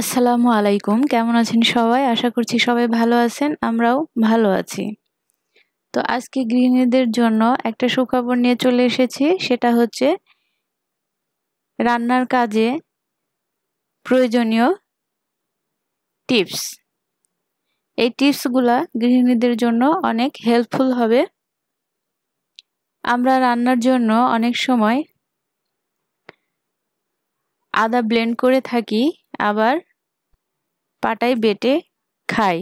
আসসালামু আলাইকুম কেমন আছেন সবাই আশা করছি সবাই ভালো আছেন আমরাও ভালো আছি তো আজকে গৃহিণীদের জন্য একটা সুখবর নিয়ে চলে এসেছি সেটা হচ্ছে রান্নার কাজে প্রয়োজনীয় টিপস এই টিপসগুলা গৃহিণীদের জন্য অনেক হেল্পফুল হবে আমরা রান্নার জন্য অনেক সময় আদা ব্লেন্ড করে থাকি আবার পাটায় বেটে খাই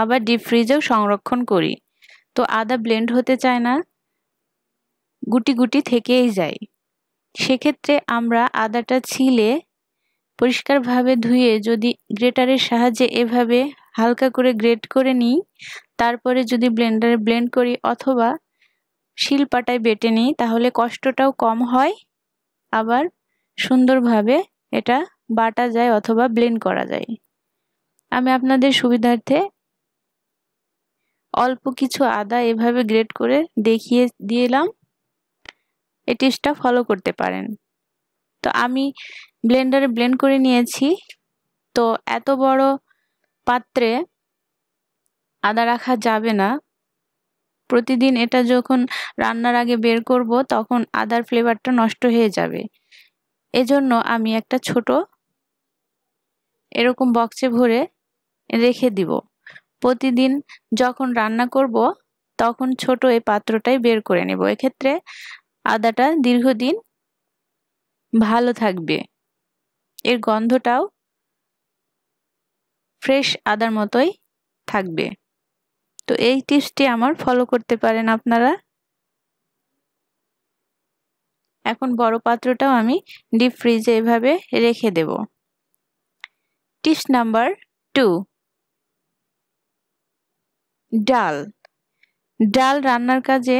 আবার ডিপ ফ্রিজেও সংরক্ষণ করি তো আদা ব্লেন্ড হতে চায় না গুটি গুটি থেকেই যায় সেক্ষেত্রে আমরা আদাটা ছিলে পরিষ্কারভাবে ধুয়ে যদি গ্রেটারের সাহায্যে এভাবে হালকা করে গ্রেট করে নিই তারপরে যদি ব্লেন্ডারে ব্লেন্ড করি অথবা শিলপাটায় বেটে নিই তাহলে কষ্টটাও কম হয় আবার সুন্দরভাবে এটা বাটা যায় অথবা ব্লেন্ড করা যায় আমি আপনাদের সুবিধার্থে অল্প কিছু আদা এভাবে গ্রেট করে দেখিয়ে দিলাম এই টিপসটা ফলো করতে পারেন তো আমি ব্লেন্ডারে ব্লেন্ড করে নিয়েছি তো এত বড় পাত্রে আদা রাখা যাবে না প্রতিদিন এটা যখন রান্নার আগে বের করব তখন আদার ফ্লেভারটা নষ্ট হয়ে যাবে এজন্য আমি একটা ছোট এরকম বক্সে ভরে রেখে দিব প্রতিদিন যখন রান্না করব তখন ছোট এই পাত্রটাই বের করে নেব এক্ষেত্রে আদাটা দীর্ঘদিন ভালো থাকবে এর গন্ধটাও ফ্রেশ আদার মতোই থাকবে তো এই টিপসটি আমার ফলো করতে পারেন আপনারা এখন বড় পাত্রটাও আমি ডিপ ফ্রিজে এভাবে রেখে দেবো টিপস নাম্বার টু ডাল ডাল রান্নার কাজে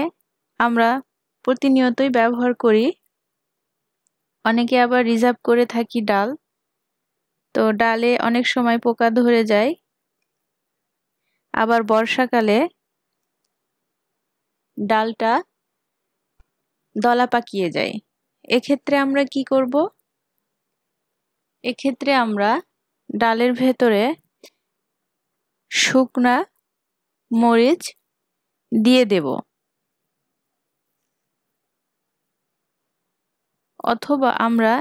আমরা প্রতিনিয়তই ব্যবহার করি অনেকে আবার রিজার্ভ করে থাকি ডাল তো ডালে অনেক সময় পোকা ধরে যায় আবার বর্ষাকালে ডালটা দলা পাকিয়ে যায় এক্ষেত্রে আমরা কি করব এক্ষেত্রে আমরা ডালের ভেতরে শুকনা মরিচ দিয়ে দেব অথবা আমরা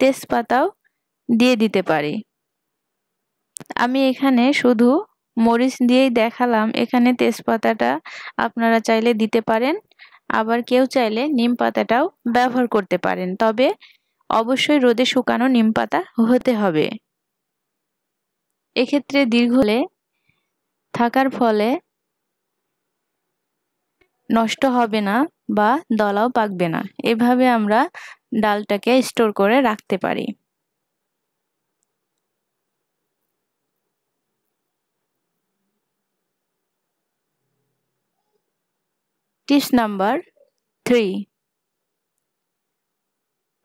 তেজপাতাও দিয়ে দিতে পারি আমি এখানে শুধু মরিচ দিয়েই দেখালাম এখানে তেজপাতাটা আপনারা চাইলে দিতে পারেন আবার কেউ চাইলে নিম পাতাটাও ব্যবহার করতে পারেন তবে অবশ্যই রোদে শুকানো নিম পাতা হতে হবে এক্ষেত্রে দীর্ঘলে থাকার ফলে নষ্ট হবে না বা দলাও পাকবে না এভাবে আমরা ডালটাকে স্টোর করে রাখতে পারি টিপস নাম্বার থ্রি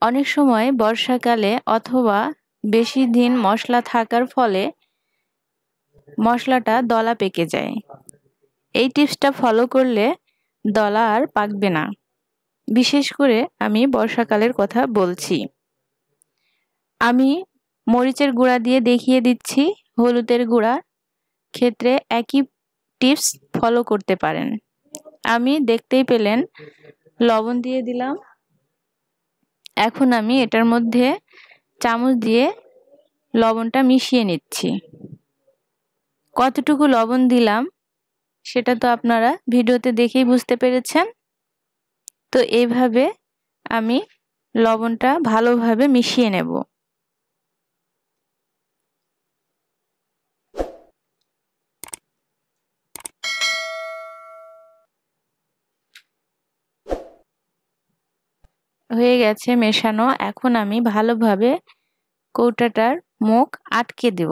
অনেক সময় বর্ষাকালে অথবা বেশি দিন মশলা থাকার ফলে মশলাটা দলা পেকে যায় এই টিপসটা ফলো করলে দলা আর পাকবে না বিশেষ করে আমি বর্ষাকালের কথা বলছি আমি মরিচের গুঁড়া দিয়ে দেখিয়ে দিচ্ছি হলুদের গুঁড়া ক্ষেত্রে একই টিপস ফলো করতে পারেন আমি দেখতেই পেলেন লবণ দিয়ে দিলাম এখন আমি এটার মধ্যে চামচ দিয়ে লবণটা মিশিয়ে নিচ্ছি কতটুকু লবণ দিলাম সেটা তো আপনারা ভিডিওতে দেখেই বুঝতে পেরেছেন তো এইভাবে আমি লবণটা ভালোভাবে মিশিয়ে নেব হয়ে গেছে মেশানো এখন আমি ভালোভাবে কৌটাটার মুখ আটকে দেব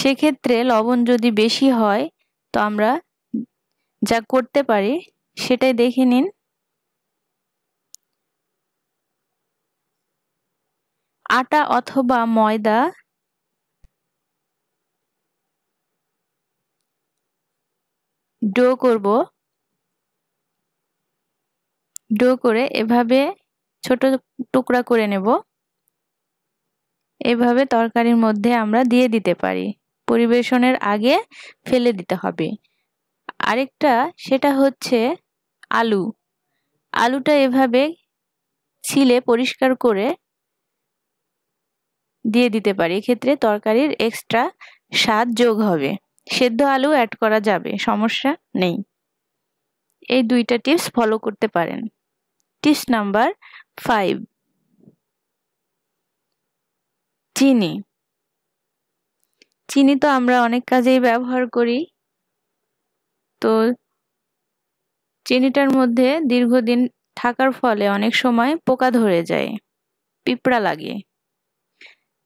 সেক্ষেত্রে লবণ যদি বেশি হয় তো আমরা যা করতে পারি সেটাই দেখে নিন আটা অথবা ময়দা ডো করব ডো করে এভাবে ছোট টুকরা করে নেব এভাবে তরকারির মধ্যে আমরা দিয়ে দিতে পারি পরিবেশনের আগে ফেলে দিতে হবে আরেকটা সেটা হচ্ছে আলু আলুটা এভাবে ছিলে পরিষ্কার করে দিয়ে দিতে পারি এক্ষেত্রে তরকারির এক্সট্রা স্বাদ যোগ হবে সেদ্ধ আলু অ্যাড করা যাবে সমস্যা নেই এই দুইটা টিপস ফলো করতে পারেন টিপস নাম্বার ফাইভ চিনি চিনি তো আমরা অনেক কাজেই ব্যবহার করি তো চিনিটার মধ্যে দীর্ঘদিন থাকার ফলে অনেক সময় পোকা ধরে যায় পিঁপড়া লাগে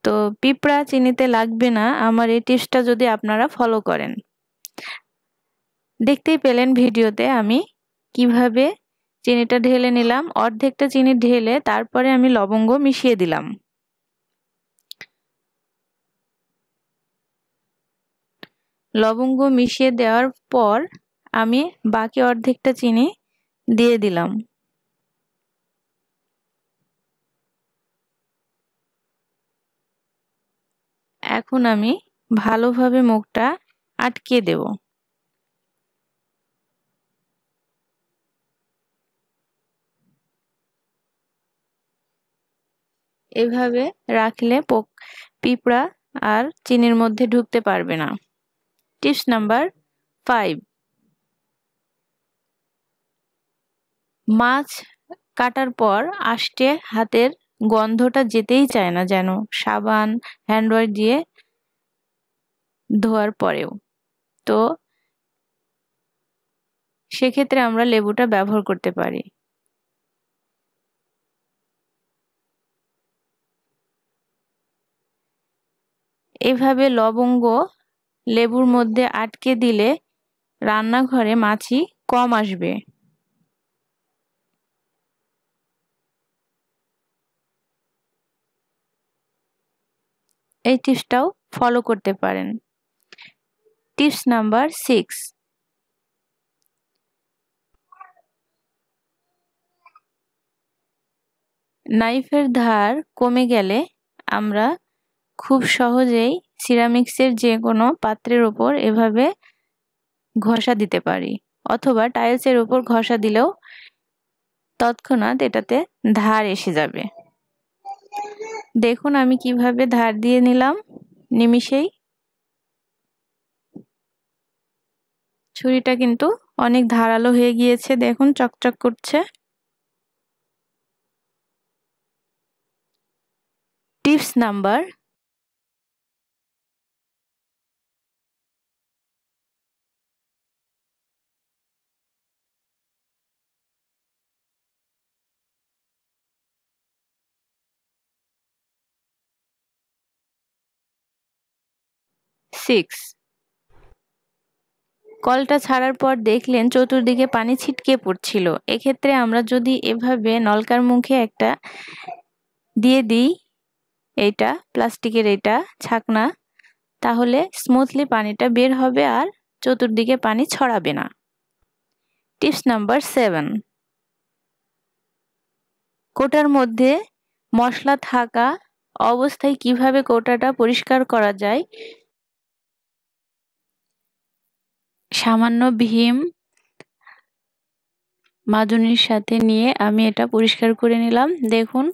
তো পিঁপড়া চিনিতে লাগবে না আমার এই টিপসটা যদি আপনারা ফলো করেন দেখতেই পেলেন ভিডিওতে আমি কিভাবে চিনিটা ঢেলে নিলাম অর্ধেকটা চিনি ঢেলে তারপরে আমি লবঙ্গ মিশিয়ে দিলাম লবঙ্গ মিশিয়ে দেওয়ার পর আমি বাকি অর্ধেকটা চিনি দিয়ে দিলাম এখন আমি ভালোভাবে মুখটা আটকে দেব এভাবে রাখলে পোক পিঁপড়া আর চিনির মধ্যে ঢুকতে পারবে না টিপস নাম্বার ফাইভ মাছ কাটার পর আষ্টে হাতের গন্ধটা যেতেই চায় না যেন সাবান হ্যান্ড ওয়াশ দিয়ে ধোয়ার পরেও তো সেক্ষেত্রে আমরা লেবুটা ব্যবহার করতে পারি এভাবে লবঙ্গ লেবুর মধ্যে আটকে দিলে রান্নাঘরে মাছি কম আসবে এই টিপসটাও ফলো করতে পারেন টিপস নাম্বার সিক্স নাইফের ধার কমে গেলে আমরা খুব সহজেই সিরামিক্সের যে কোনো পাত্রের ওপর এভাবে ঘষা দিতে পারি অথবা টাইলসের ওপর ঘষা দিলেও তৎক্ষণাৎ এটাতে ধার এসে যাবে দেখুন আমি কিভাবে ধার দিয়ে নিলাম নিমিষেই ছুরিটা কিন্তু অনেক ধারালো হয়ে গিয়েছে দেখুন চকচক করছে টিপস নাম্বার সিক্স কলটা ছাড়ার পর দেখলেন চতুর্দিকে পানি ছিটকে পড়ছিল এক্ষেত্রে আমরা যদি এভাবে নলকার মুখে একটা দিয়ে দিই এইটা প্লাস্টিকের এটা ছাকনা তাহলে স্মুথলি পানিটা বের হবে আর চতুর্দিকে পানি ছড়াবে না টিপস নাম্বার সেভেন কোটার মধ্যে মশলা থাকা অবস্থায় কিভাবে কোটাটা পরিষ্কার করা যায় সামান্য ভীম মাজুনির সাথে নিয়ে আমি এটা পরিষ্কার করে নিলাম দেখুন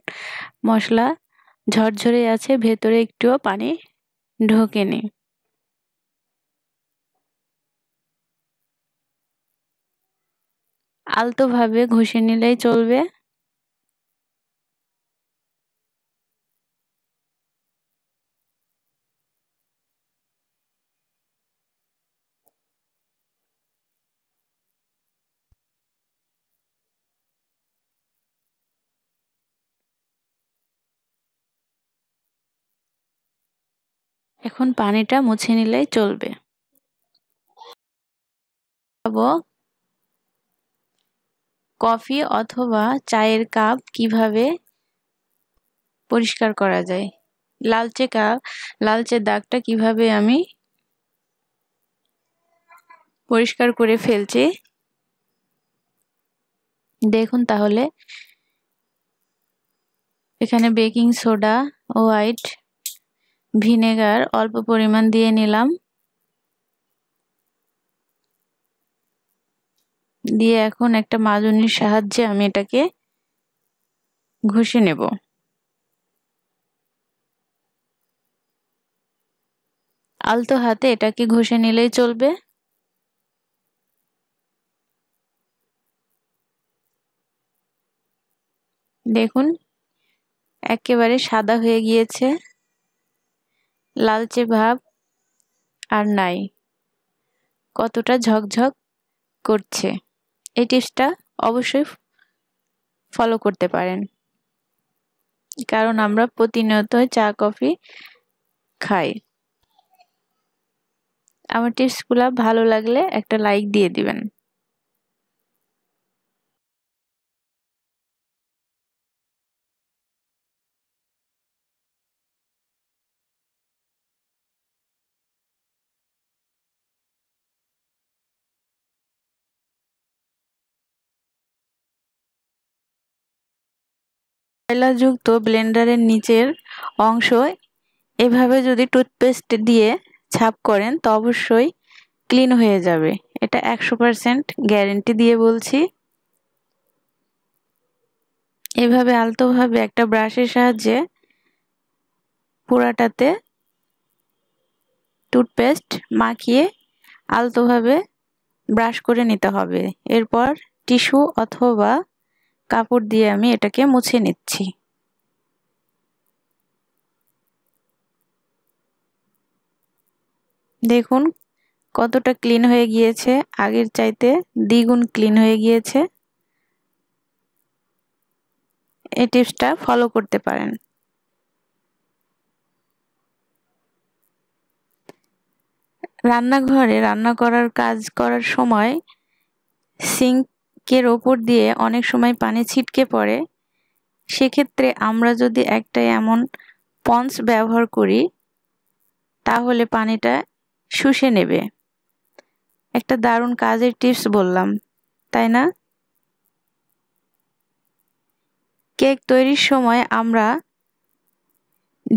মশলা ঝরঝরে আছে ভেতরে একটুও পানি ঢোকেনি আলতোভাবে ঘষে নিলেই চলবে এখন পানিটা মুছে নিলেই চলবে কফি অথবা চায়ের কাপ কিভাবে পরিষ্কার করা যায় লালচে কাপ লালচে দাগটা কিভাবে আমি পরিষ্কার করে ফেলছি দেখুন তাহলে এখানে বেকিং সোডা হোয়াইট ভিনেগার অল্প পরিমাণ দিয়ে নিলাম দিয়ে এখন একটা মাজুনির সাহায্যে আমি এটাকে ঘষে নেব আলতো হাতে এটাকে ঘষে নিলেই চলবে দেখুন একেবারে সাদা হয়ে গিয়েছে লালচে ভাব আর নাই কতটা ঝকঝক করছে এই টিপসটা অবশ্যই ফলো করতে পারেন কারণ আমরা প্রতিনিয়ত চা কফি খাই আমার টিপসগুলা ভালো লাগলে একটা লাইক দিয়ে দিবেন কয়লাযুক্ত ব্লেন্ডারের নিচের অংশ এভাবে যদি টুথপেস্ট দিয়ে ছাপ করেন তো অবশ্যই ক্লিন হয়ে যাবে এটা একশো পারসেন্ট গ্যারেন্টি দিয়ে বলছি এভাবে আলতোভাবে একটা ব্রাশের সাহায্যে পোড়াটাতে টুথপেস্ট মাখিয়ে আলতোভাবে ব্রাশ করে নিতে হবে এরপর টিস্যু অথবা কাপড় দিয়ে আমি এটাকে মুছে নিচ্ছি দেখুন কতটা ক্লিন হয়ে গিয়েছে আগের চাইতে দ্বিগুণ ক্লিন হয়ে গিয়েছে এই টিপসটা ফলো করতে পারেন রান্নাঘরে রান্না করার কাজ করার সময় সিঙ্ক কেকের ওপর দিয়ে অনেক সময় পানি ছিটকে পড়ে সেক্ষেত্রে আমরা যদি একটা এমন পঞ্চ ব্যবহার করি তাহলে পানিটা শুষে নেবে একটা দারুণ কাজের টিপস বললাম তাই না কেক তৈরির সময় আমরা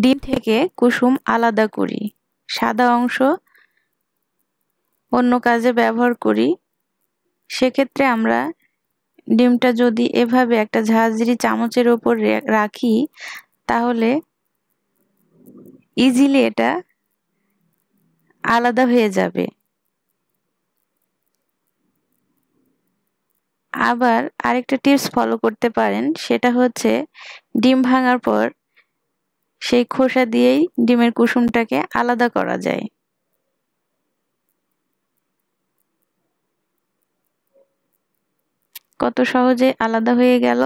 ডিম থেকে কুসুম আলাদা করি সাদা অংশ অন্য কাজে ব্যবহার করি সেক্ষেত্রে আমরা ডিমটা যদি এভাবে একটা ঝাঁঝরি চামচের ওপর রাখি তাহলে ইজিলি এটা আলাদা হয়ে যাবে আবার আরেকটা টিপস ফলো করতে পারেন সেটা হচ্ছে ডিম ভাঙার পর সেই খোসা দিয়েই ডিমের কুসুমটাকে আলাদা করা যায় কত সহজে আলাদা হয়ে গেল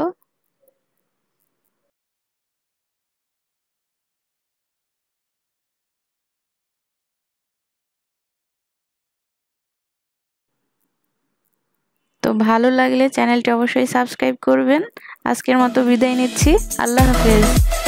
তো ভালো লাগলে চ্যানেলটি অবশ্যই সাবস্ক্রাইব করবেন আজকের মতো বিদায় নিচ্ছি আল্লাহ হাফেজ